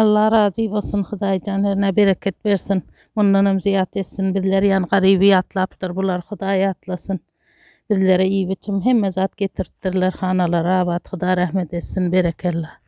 Allah razı olsun Hudaý janlaryna bereket bersin. Mundan hem ziyat etsin bizleri ýan garybi bular Hudaý atlasın. Bizlere iýi biçim hem mazat getirtdirler hanalara, wat Hudaý rahmet etsin, bereketler.